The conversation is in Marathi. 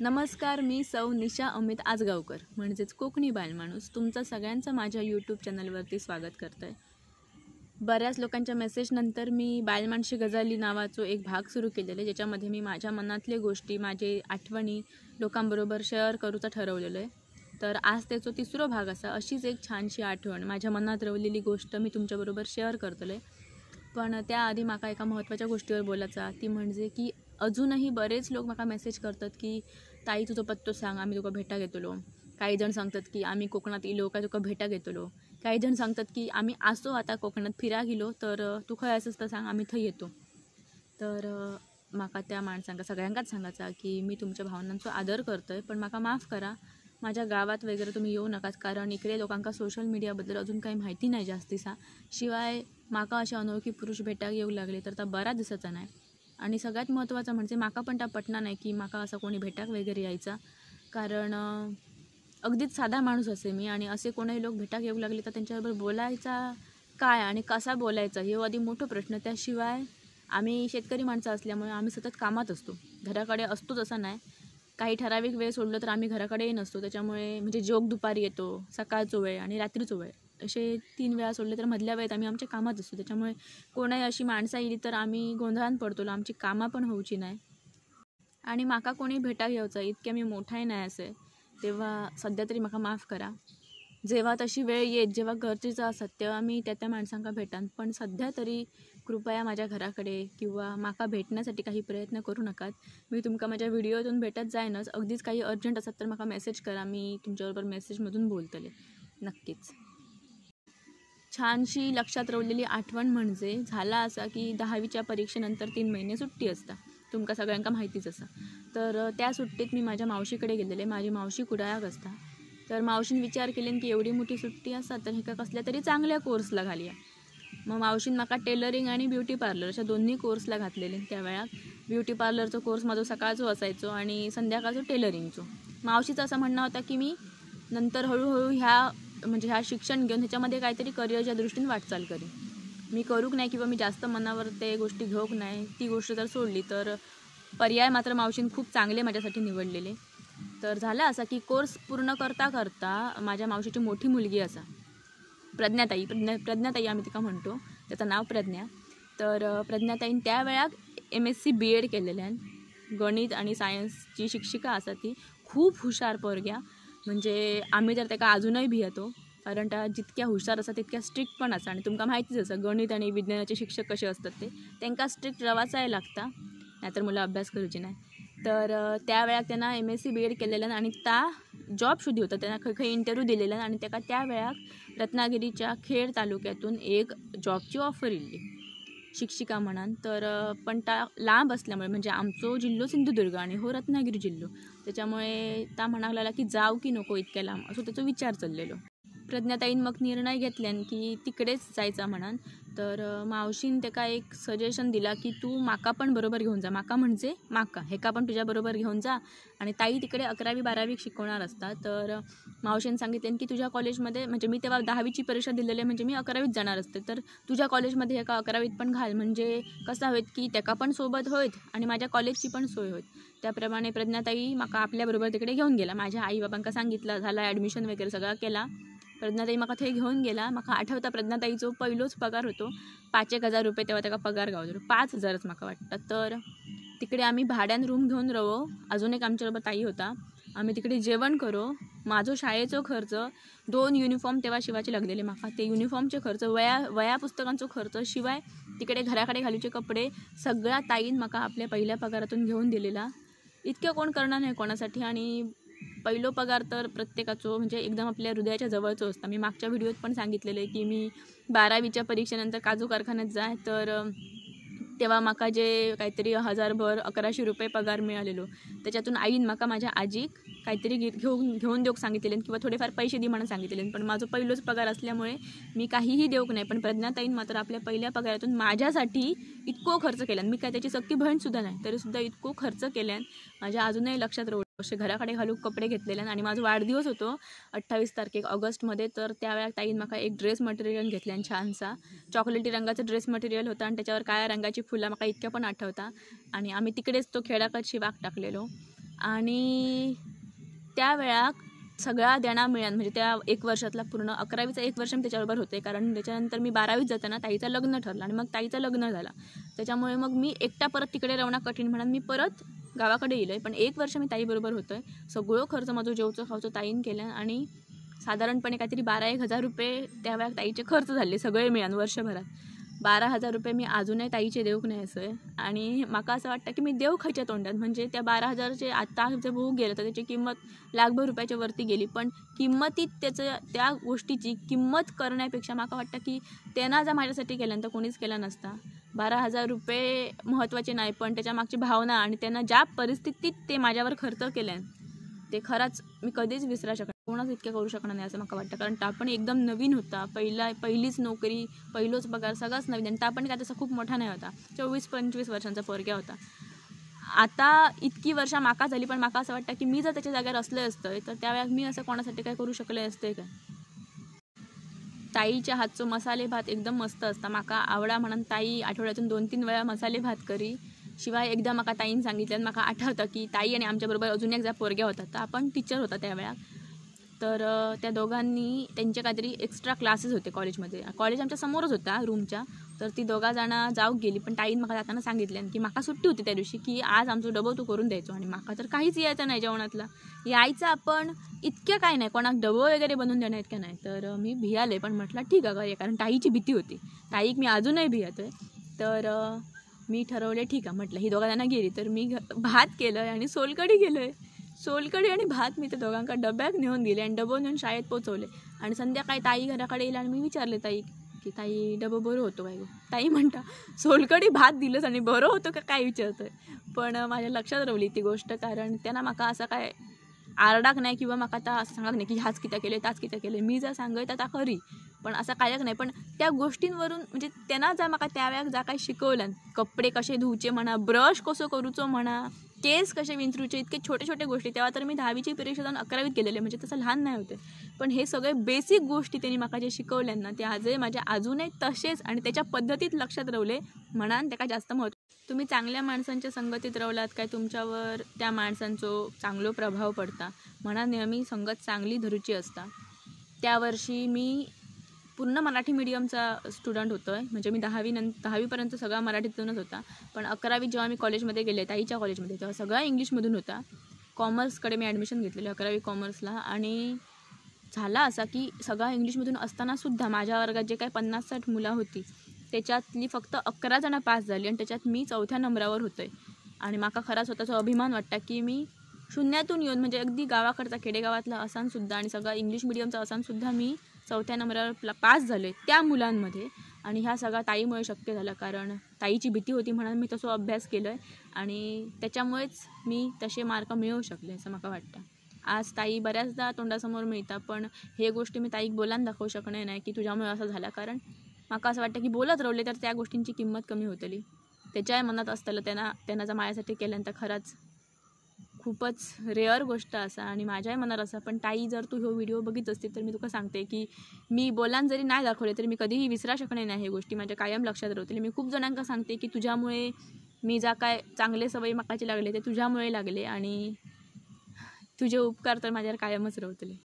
नमस्कार मी सौ निशा अमित आजगावकर म्हणजेच कोकणी बालमाणूस तुमचं सगळ्यांचं माझ्या यूट्यूब चॅनलवरती स्वागत करतो आहे बऱ्याच लोकांच्या मेसेजनंतर मी बालमानशी गजाली नावाचं एक भाग सुरू केलेला आहे ज्याच्यामध्ये मी माझ्या मनातले गोष्टी माझे आठवणी लोकांबरोबर शेअर करूचं ठरवलेलं आहे तर आज त्याचं तिसरो भाग असा अशीच एक छानशी आठवण माझ्या मनात रवलेली गोष्ट मी तुमच्याबरोबर शेअर आहे पण त्याआधी माका एका महत्त्वाच्या गोष्टीवर बोलायचा ती म्हणजे की अजूनही बरेच लोक मला मेसेज करतात की ताई तुझो पत्तो सांग आम्ही तुका भेटा घेतलो काही जण सांगतात की आम्ही कोकणात इलो काय तुका भेटा घेतलो काही जण सांगतात की आम्ही असो आता कोकणात फिरा गेलो तर तू खंय असंच तर सांग आम्ही थंय येतो तर माका त्या माणसांका सगळ्यांकाच सांगायचा की मी तुमच्या भावनांचा आदर करतोय पण म्हाका माफ करा माझ्या गावात वगैरे तुम्ही येऊ नका कारण इकडे लोकांका सोशल मीडियाबद्दल अजून काही माहिती नाही जास्तीसा शिवाय माका असे अनोळखी पुरुष भेटा येऊ लागले तर ता बरा दिसायचा नाही आणि सगळ्यात महत्त्वाचं म्हणजे माका पण त्या पटना नाही की माका असा कोणी भेटाक वगैरे यायचा कारण अगदीच साधा माणूस असे मी आणि असे कोणीही लोक भेटाक येऊ लागले तर त्यांच्याबरोबर बोलायचा काय आणि कसा बोलायचा हे आधी मोठं प्रश्न त्याशिवाय आम्ही शेतकरी माणसं असल्यामुळे आम्ही सतत कामात असतो घराकडे असतोच असा नाही काही ठराविक वेळ सोडलं तर आम्ही घराकडेही नसतो त्याच्यामुळे म्हणजे जोग दुपारी येतो सकाळचो वेळ आणि रात्रीचो वेळ असे तीन वेळा सोडले तर मधल्या वेळेत आम्ही आमच्या कामात असतो त्याच्यामुळे कोणाही अशी माणसं येईल तर आम्ही गोंधळात पडतो आमची कामं पण होऊची नाही आणि माका कोणी भेटा घ्यायचा इतके मी मोठाही नाही असे तेव्हा सध्या तरी म्हाका माफ करा जेव्हा तशी वेळ येत जेव्हा गरजेचं असत तेव्हा मी त्या त्या माणसांका भेटान पण सध्या तरी कृपया माझ्या घराकडे किंवा माका भेटण्यासाठी काही प्रयत्न करू नकात मी तुमका माझ्या व्हिडिओतून भेटत जायनच अगदीच काही अर्जंट असत तर म्हाका मेसेज करा मी तुमच्याबरोबर मेसेजमधून बोलतले नक्कीच छानशी लक्षात रवलेली आठवण म्हणजे झाला असा की दहावीच्या परीक्षेनंतर तीन महिने सुट्टी असता तुमका सगळ्यांका माहितीच असा तर त्या सुट्टीत मी माझ्या मावशीकडे गेलेले माझी मावशी कुडाळाक असता तर मावशीन विचार केलेन की एवढी मोठी सुट्टी असा तर का कसल्या तरी चांगल्या कोर्सला घालिया मग मावशीन म्हाका टेलरिंग आणि ब्युटी पार्लर अशा दोन्ही कोर्सला घातलेले त्या ब्युटी पार्लरचा कोर्स माझा सकाळचो असायचो आणि संध्याकाळचो टेलरिंगचो मावशीचं असं म्हणणं होता की मी नंतर हळूहळू ह्या म्हणजे ह्या शिक्षण घेऊन ह्याच्यामध्ये काहीतरी करिअरच्या दृष्टीने वाटचाल करेन मी करूक नाही किंवा मी जास्त मनावर ते गोष्टी घेऊक नाही ती गोष्ट जर सोडली तर पर्याय मात्र मावशीन खूप चांगले माझ्यासाठी निवडलेले तर झालं असा की कोर्स पूर्ण करता करता माझ्या मावशीची मोठी मुलगी असा प्रज्ञाताई प्रज्ञा प्रज्ञाताई आम्ही तिका म्हणतो त्याचं नाव प्रज्ञा तर प्रज्ञाताईन त्या M S C B Ed केलेल्या गणित आणि सायन्सची शिक्षिका असा ती खूप हुशार पोरग्या म्हणजे आम्ही तर का अजूनही भियतो कारण त्या जितक्या हुशार असा तितक्या स्ट्रिक्ट पण असा आणि तुमकां माहितीच आसा गणित आणि विज्ञानाचे शिक्षक कसे असतात ते त्यांना स्ट्रिक्ट रवाचाय लागता नाहीतर मुलं अभ्यास करूची नाही तर त्या वेळाक त्यांना M S C B Ed केलेल्यान आणि त्या जॉब शोधी होता त्यांना खंय खंय इंटरव्ह्यू दिलेला आणि त्या वेळाक रत्नागिरीच्या खेड तालुक्यातून एक जॉबची ऑफर इली शिक्षिका म्हणान तर पण ता लांब असल्यामुळे म्हणजे आमचो जिल्हो सिंधुदुर्ग आणि हो रत्नागिरी जिल्हो त्याच्यामुळे ता म्हणाला की जाव की नको इतक्या लांब असो त्याचा विचार चाललेलो प्रज्ञाताईन मग निर्णय घेतल्यान की तिकडेच जायचा म्हणान तर मावशीन तेका एक सजेशन दिला की तू माका पण बरोबर घेऊन जा माका म्हणजे माका हेका पण तुझ्या बरोबर घेऊन जा आणि ताई तिकडे अकरावी बारावी शिकवणार असतात तर मावशीन सांगितले की तुझ्या कॉलेजमध्ये म्हणजे मी तेव्हा दहावीची परीक्षा दिलेली म्हणजे मी अकरावीत जाणार असते तर तुझ्या कॉलेजमध्ये हेका अकरावीत पण घाल म्हणजे कसं होईल की तेका पण सोबत होयत आणि माझ्या कॉलेजची पण सोय होईल त्याप्रमाणे प्रज्ञाताई माका आपल्याबरोबर तिकडे घेऊन गेला माझ्या बाबांका सांगितलं झाला ॲडमिशन वगैरे सगळा केला प्रज्ञाताई मला थंय घेऊन गेला म्हाका आठवता प्रज्ञाताईचो पहिलोच पगार होतो पाच एक हजार रुपये तेव्हा ताका पगार गावतो पाच हजारच मला वाटतं तर तिकडे आम्ही भाड्यान रूम घेऊन रवो अजून एक आमच्याबरोबर ताई होता आम्ही तिकडे जेवण करो माझो शाळेचो खर्च दोन युनिफॉर्म तेव्हा शिवाचे लागलेले म्हाका ते युनिफॉर्मचे खर्च वया वया पुस्तकांचो खर्च शिवाय तिकडे घराकडे घालूचे कपडे सगळ्या ताईन म्हाका आपल्या पहिल्या पगारातून घेऊन दिलेला इतक्या कोण करणार नाही कोणासाठी आणि पहिलो पगार तर प्रत्येकाचो म्हणजे एकदम आपल्या हृदयाच्या जवळचं असता मी मागच्या व्हिडिओत पण आहे की मी बारावीच्या परीक्षेनंतर काजू कारखान्यात जाय तर तेव्हा माका जे काहीतरी हजारभर अकराशे रुपये पगार मिळालेलो त्याच्यातून आईन माका माझ्या आजीक काहीतरी घेऊन घेऊन देऊक सांगितले किंवा थोडेफार पैसे दी म्हणून सांगितले पण माझं पहिलोच पगार असल्यामुळे मी काहीही देऊक नाही पण प्रज्ञाताईन मात्र आपल्या पहिल्या पगारातून माझ्यासाठी इतको खर्च केला मी काय त्याची सक्ती बहीणसुद्धा नाही तरीसुद्धा इतको खर्च केल्यान माझ्या अजूनही लक्षात रोड असे घराकडे घालून कपडे घेतलेले आणि माझा वाढदिवस होतो अठ्ठावीस तारखेक ऑगस्टमध्ये तर त्यावेळेला ताईन म्हाका एक ड्रेस मटेरियल घेतल्यान छानसा चॉकलेटी रंगाचा ड्रेस मटेरियल होता आणि त्याच्यावर काळ्या रंगाची फुलं मला इतक्या पण आठवता आणि आम्ही तिकडेच तो खेळाकडची वाघ टाकलेलो आणि त्यावेळेला सगळा देणा मिळेल म्हणजे त्या एक वर्षातला पूर्ण अकरावीचा एक वर्ष मी त्याच्याबरोबर होते कारण त्याच्यानंतर मी बारावीत जाताना ताईचं लग्न ठरलं आणि मग ताईचं लग्न झालं त्याच्यामुळे मग मी एकटा परत तिकडे राहणं कठीण म्हणून मी परत गावाकडे येईल पण एक वर्ष मी ताईबरोबर आहे सगळं खर्च माझं जेवचं खावचं ताईन केलं आणि साधारणपणे काहीतरी बारा एक हजार रुपये त्या ताईचे खर्च झाले सगळे मिळून वर्षभरात बारा हजार रुपये मी अजूनही ताईचे देऊक नाही असं आणि मला असं वाटतं की मी देऊ खायच्या तोंडात म्हणजे त्या बारा हजारचे आत्ता जे बघू गेलं तर त्याची किंमत लाखभर रुपयाच्या वरती गेली पण किंमतीत त्याचं त्या गोष्टीची किंमत करण्यापेक्षा मला वाटतं की त्यांना जर माझ्यासाठी केल्यानंतर तर कोणीच केला नसता बारा हजार रुपये महत्त्वाचे नाही पण त्याच्या मागची भावना आणि त्यांना ज्या परिस्थितीत ते माझ्यावर खर्च केल्यान ते खरंच मी कधीच विसरा शकत कोणाच इतक्या करू शकणार नाही असं मला वाटतं कारण टापण एकदम नवीन होता पहिला पहिलीच नोकरी पहिलोच पगार सगळाच नवीन आणि टापण काय तसा खूप मोठा नाही होता चोवीस पंचवीस वर्षांचा पोरग्या होता आता इतकी वर्षा माका झाली पण माका असं वाटतं की मी जर त्याच्या जागेवर असले असतं तर त्यावेळेस मी असं कोणासाठी काय करू शकले असते काय ताईच्या हातचं मसाले भात एकदम मस्त असता माका आवडा म्हणून ताई आठवड्यातून दोन तीन वेळा मसाले भात करी शिवाय एकदा माका ताईन सांगितलं माका आठवतं की ताई आणि आमच्याबरोबर अजून एकदा पोरग्या होता तर आपण टीचर होता त्यावेळेस तर त्या दोघांनी त्यांच्या काहीतरी एक्स्ट्रा क्लासेस होते कॉलेजमध्ये कॉलेज आमच्या समोरच होता रूमच्या तर ती दोघा जाणां जाऊक गेली पण ताईन मला जाताना सांगितल्यानं की मला सुट्टी होती त्या दिवशी की आज आमचं डबो तू करून द्यायचो आणि मला तर काहीच यायचं नाही जेवणातला यायचं आपण इतकं काय नाही कोणाक डबो वगैरे बनवून देण्यात इतकं नाही तर मी भियाले पण म्हटलं ठीक आहे कारण ताईची भीती होती ताईक मी अजूनही भियातो आहे तर मी ठरवले ठीक आहे म्हटलं ही दोघा गेली तर मी भात केलं आहे आणि सोलकडी गेलो आहे सोलकडी आणि भात मी त्या दोघांका डब्यात नेऊन दिले आणि डबो नेऊन शाळेत पोचवले आणि संध्याकाळी ताई घराकडे येईल आणि मी विचारले ताई की ताई डबो बरो होतो काय ताई म्हणता सोलकडी भात दिलंच आणि बरं होतो का काय विचारतोय पण माझ्या लक्षात रवली ती गोष्ट कारण त्यांना माका असं काय आरडाक नाही किंवा माका आता असं सांगाक नाही की ह्याच किती केले त्याच किती केले मी जर सांगय तर आता खरी पण असं कायक नाही पण त्या गोष्टींवरून म्हणजे त्यांना जर माका त्या वेळाक जा काय शिकवलं कपडे कसे धुवचे म्हणा ब्रश कसो करूचो म्हणा केस कसे विंचरूचे इतके छोटे छोटे गोष्टी तेव्हा तर मी दहावीची परीक्षा जाऊन अकरावीत गेलेले म्हणजे तसं लहान नाही होते पण हे सगळे बेसिक गोष्टी त्यांनी मला जे शिकवल्या ना ते आजही माझ्या अजूनही तसेच आणि त्याच्या पद्धतीत लक्षात रवले म्हणान त्याका जास्त महत्त्व तुम्ही चांगल्या माणसांच्या संगतीत रवलात काय तुमच्यावर त्या माणसांचो चांगलो प्रभाव पडता म्हणा नेहमी संगत चांगली धरूची असता त्या वर्षी मी पूर्ण मराठी मीडियमचा स्टुडंट होतो आहे म्हणजे मी दहावी नं दहावीपर्यंत सगळा मराठीतूनच होता पण अकरावी जेव्हा मी कॉलेजमध्ये गेले ताईच्या कॉलेजमध्ये तेव्हा सगळा इंग्लिशमधून होता कॉमर्सकडे मी ॲडमिशन घेतलेलं अकरावी कॉमर्सला आणि झाला असा की सगळा इंग्लिशमधून असतानासुद्धा माझ्या वर्गात जे काही पन्नास साठ मुलं होती त्याच्यातली फक्त अकरा जणं पास झाली आणि त्याच्यात मी चौथ्या नंबरावर होतो आणि माका खरा स्वतःचा अभिमान वाटता की मी शून्यातून येऊन म्हणजे अगदी गावाकडचा खेडेगावातला असानसुद्धा आणि सगळा इंग्लिश मिडियमचा असानसुद्धा मी चौथ्या नंबरावर पास झाले त्या मुलांमध्ये आणि ह्या सगळ्या ताईमुळे शक्य झालं कारण ताईची भीती होती म्हणून मी तसो अभ्यास केलो आहे आणि त्याच्यामुळेच मी तसे मार्क मिळवू शकले असं मला वाटतं आज ताई बऱ्याचदा तोंडासमोर मिळतात पण हे गोष्टी मी ताईक बोलान दाखवू शकणे नाही की तुझ्यामुळे असं झाला कारण मला असं वाटतं की बोलत रवले तर त्या गोष्टींची किंमत कमी होतली त्याच्याही मनात असताना त्यांना त्यांना जर माझ्यासाठी केल्यानंतर खरंच खूपच रेअर गोष्ट असा आणि माझ्याही मनात असा पण ताई जर तू ह्यो व्हिडिओ बघित असते तर मी तुका सांगते की मी बोलान जरी नाही दाखवले तरी मी कधीही विसरा शकणे नाही हे गोष्टी माझ्या कायम लक्षात राहतील मी खूप जणांका सांगते की तुझ्यामुळे मी जा काय चांगले सवयी मकाचे लागले ते तुझ्यामुळे लागले आणि तुझे उपकार तर माझ्यावर कायमच राहतले